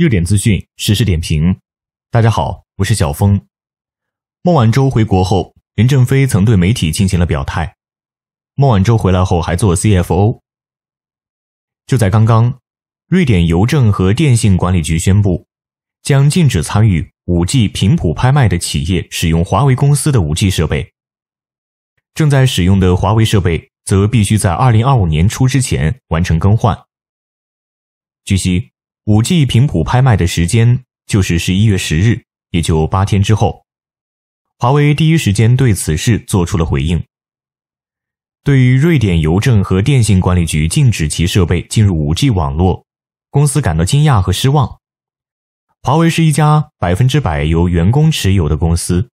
热点资讯，实时点评。大家好，我是小峰。孟晚舟回国后，任正非曾对媒体进行了表态。孟晚舟回来后还做 CFO。就在刚刚，瑞典邮政和电信管理局宣布，将禁止参与 5G 频谱拍卖的企业使用华为公司的 5G 设备。正在使用的华为设备则必须在2025年初之前完成更换。据悉。五 G 频谱拍卖的时间就是十一月十日，也就八天之后。华为第一时间对此事做出了回应。对于瑞典邮政和电信管理局禁止其设备进入五 G 网络，公司感到惊讶和失望。华为是一家百分之百由员工持有的公司。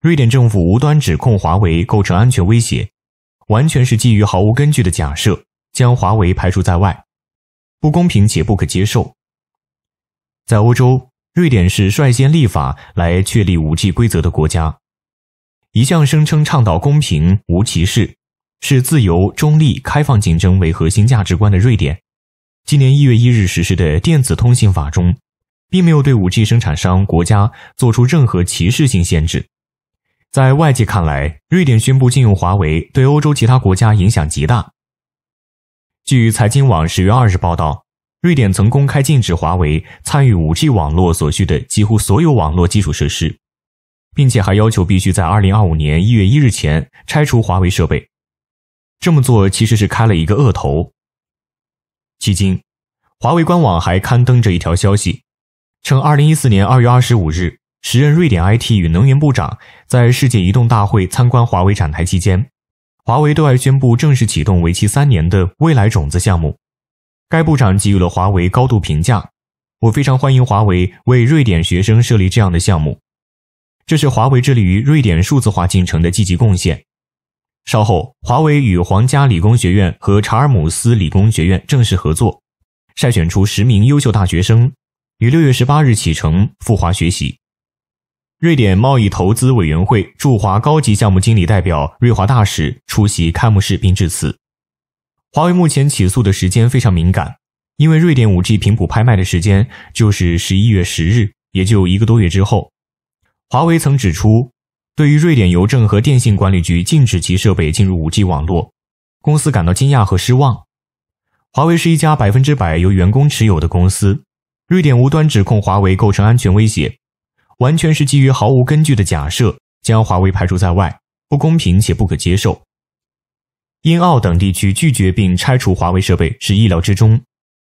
瑞典政府无端指控华为构成安全威胁，完全是基于毫无根据的假设，将华为排除在外，不公平且不可接受。在欧洲，瑞典是率先立法来确立 5G 规则的国家。一向声称倡导公平、无歧视，是自由、中立、开放竞争为核心价值观的瑞典，今年一月一日实施的电子通信法中，并没有对 5G 生产商国家做出任何歧视性限制。在外界看来，瑞典宣布禁用华为，对欧洲其他国家影响极大。据财经网十月二日报道。瑞典曾公开禁止华为参与 5G 网络所需的几乎所有网络基础设施，并且还要求必须在2025年1月1日前拆除华为设备。这么做其实是开了一个恶头。迄今，华为官网还刊登着一条消息，称2014年2月25日，时任瑞典 IT 与能源部长在世界移动大会参观华为展台期间，华为对外宣布正式启动为期三年的“未来种子”项目。该部长给予了华为高度评价，我非常欢迎华为为瑞典学生设立这样的项目，这是华为致力于瑞典数字化进程的积极贡献。稍后，华为与皇家理工学院和查尔姆斯理工学院正式合作，筛选出十名优秀大学生，于六月十八日启程赴华学习。瑞典贸易投资委员会驻华高级项目经理代表瑞华大使出席开幕式并致辞。华为目前起诉的时间非常敏感，因为瑞典 5G 频谱拍卖的时间就是十一月十日，也就一个多月之后。华为曾指出，对于瑞典邮政和电信管理局禁止其设备进入 5G 网络，公司感到惊讶和失望。华为是一家百分之百由员工持有的公司。瑞典无端指控华为构成安全威胁，完全是基于毫无根据的假设，将华为排除在外，不公平且不可接受。英、澳等地区拒绝并拆除华为设备是意料之中，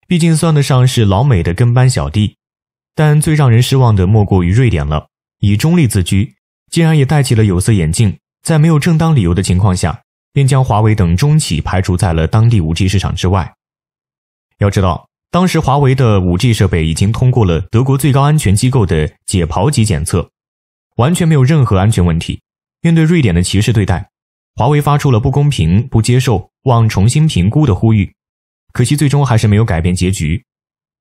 毕竟算得上是老美的跟班小弟。但最让人失望的莫过于瑞典了，以中立自居，竟然也戴起了有色眼镜，在没有正当理由的情况下，便将华为等中企排除在了当地 5G 市场之外。要知道，当时华为的 5G 设备已经通过了德国最高安全机构的解刨级检测，完全没有任何安全问题。面对瑞典的歧视对待。华为发出了不公平、不接受、望重新评估的呼吁，可惜最终还是没有改变结局。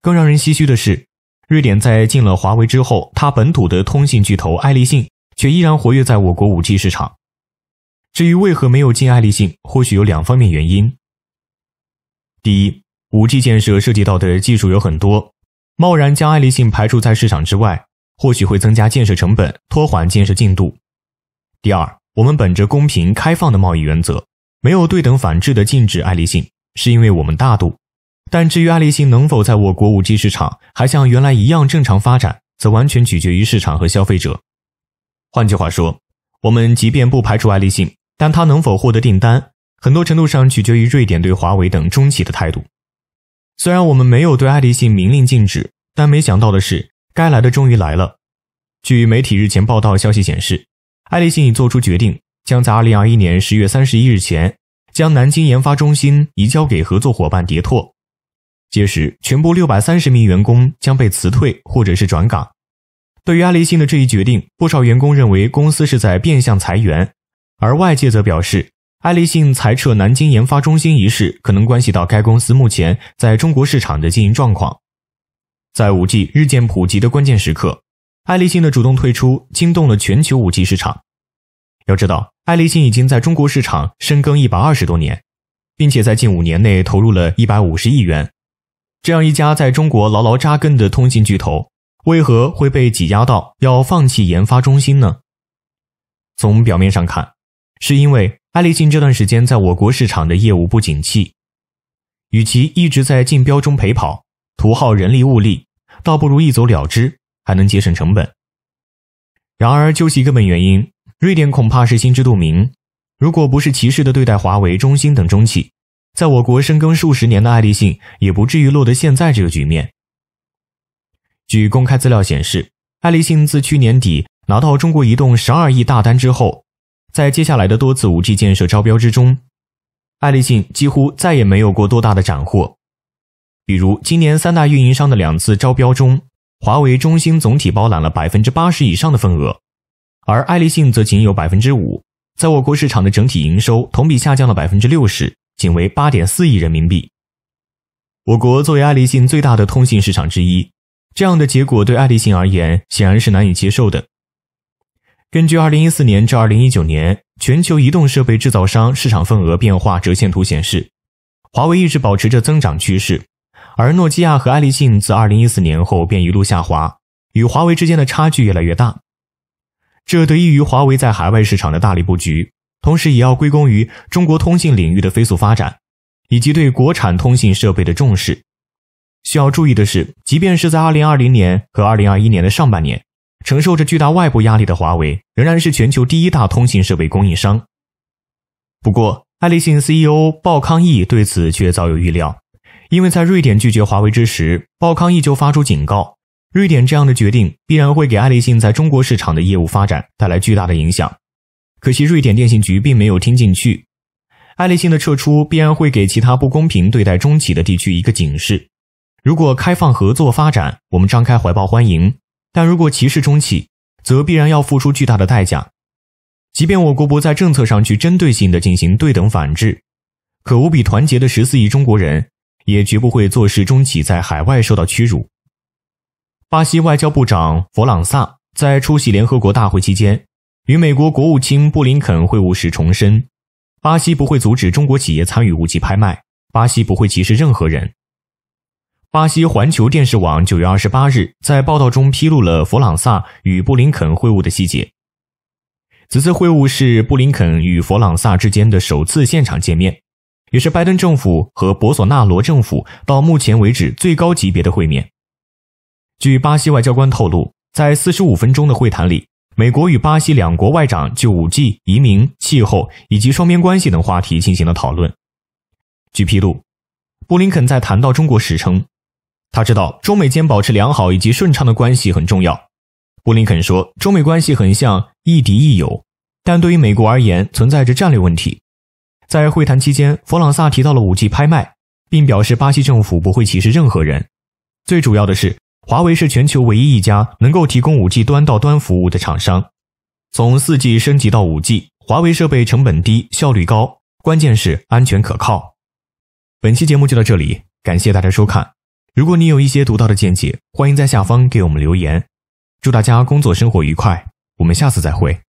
更让人唏嘘的是，瑞典在禁了华为之后，它本土的通信巨头爱立信却依然活跃在我国 5G 市场。至于为何没有禁爱立信，或许有两方面原因：第一，5G 建设涉及到的技术有很多，贸然将爱立信排除在市场之外，或许会增加建设成本，拖缓建设进度；第二，我们本着公平开放的贸易原则，没有对等反制的禁止爱立信，是因为我们大度。但至于爱立信能否在我国五 G 市场还像原来一样正常发展，则完全取决于市场和消费者。换句话说，我们即便不排除爱立信，但它能否获得订单，很多程度上取决于瑞典对华为等中企的态度。虽然我们没有对爱立信明令禁止，但没想到的是，该来的终于来了。据媒体日前报道，消息显示。爱立信已做出决定，将在二零二一年十月三十一日前将南京研发中心移交给合作伙伴叠拓。届时，全部六百三十名员工将被辞退或者是转岗。对于爱立信的这一决定，不少员工认为公司是在变相裁员，而外界则表示，爱立信裁撤南京研发中心一事可能关系到该公司目前在中国市场的经营状况。在五 G 日渐普及的关键时刻。爱立信的主动退出惊动了全球五 G 市场。要知道，爱立信已经在中国市场深耕一百二十多年，并且在近五年内投入了一百五十亿元。这样一家在中国牢牢扎根的通信巨头，为何会被挤压到要放弃研发中心呢？从表面上看，是因为爱立信这段时间在我国市场的业务不景气，与其一直在竞标中陪跑，徒耗人力物力，倒不如一走了之。还能节省成本。然而，究其根本原因，瑞典恐怕是心知肚明。如果不是歧视的对待华为、中兴等中企，在我国深耕数十年的爱立信，也不至于落得现在这个局面。据公开资料显示，爱立信自去年底拿到中国移动十二亿大单之后，在接下来的多次 5G 建设招标之中，爱立信几乎再也没有过多大的斩获。比如，今年三大运营商的两次招标中。华为、中兴总体包揽了百分之八十以上的份额，而爱立信则仅有百分之五。在我国市场的整体营收同比下降了百分之六十，仅为八点四亿人民币。我国作为爱立信最大的通信市场之一，这样的结果对爱立信而言显然是难以接受的。根据二零一四年至二零一九年全球移动设备制造商市场份额变化折线图显示，华为一直保持着增长趋势。而诺基亚和爱立信自2014年后便一路下滑，与华为之间的差距越来越大。这得益于华为在海外市场的大力布局，同时也要归功于中国通信领域的飞速发展，以及对国产通信设备的重视。需要注意的是，即便是在2020年和2021年的上半年，承受着巨大外部压力的华为仍然是全球第一大通信设备供应商。不过，爱立信 CEO 鲍康义对此却早有预料。因为在瑞典拒绝华为之时，鲍康毅就发出警告：，瑞典这样的决定必然会给爱立信在中国市场的业务发展带来巨大的影响。可惜瑞典电信局并没有听进去，爱立信的撤出必然会给其他不公平对待中企的地区一个警示。如果开放合作发展，我们张开怀抱欢迎；，但如果歧视中企，则必然要付出巨大的代价。即便我国不在政策上去针对性的进行对等反制，可无比团结的十四亿中国人。也绝不会坐视中企在海外受到屈辱。巴西外交部长佛朗萨在出席联合国大会期间，与美国国务卿布林肯会晤时重申，巴西不会阻止中国企业参与武器拍卖，巴西不会歧视任何人。巴西环球电视网九月二十八日在报道中披露了佛朗萨与布林肯会晤的细节。此次会晤是布林肯与佛朗萨之间的首次现场见面。也是拜登政府和博索纳罗政府到目前为止最高级别的会面。据巴西外交官透露，在45分钟的会谈里，美国与巴西两国外长就 5G、移民、气候以及双边关系等话题进行了讨论。据披露，布林肯在谈到中国时称，他知道中美间保持良好以及顺畅的关系很重要。布林肯说，中美关系很像亦敌亦友，但对于美国而言，存在着战略问题。在会谈期间，佛朗萨提到了五 G 拍卖，并表示巴西政府不会歧视任何人。最主要的是，华为是全球唯一一家能够提供五 G 端到端服务的厂商。从四 G 升级到五 G，华为设备成本低、效率高，关键是安全可靠。本期节目就到这里，感谢大家收看。如果你有一些独到的见解，欢迎在下方给我们留言。祝大家工作生活愉快，我们下次再会。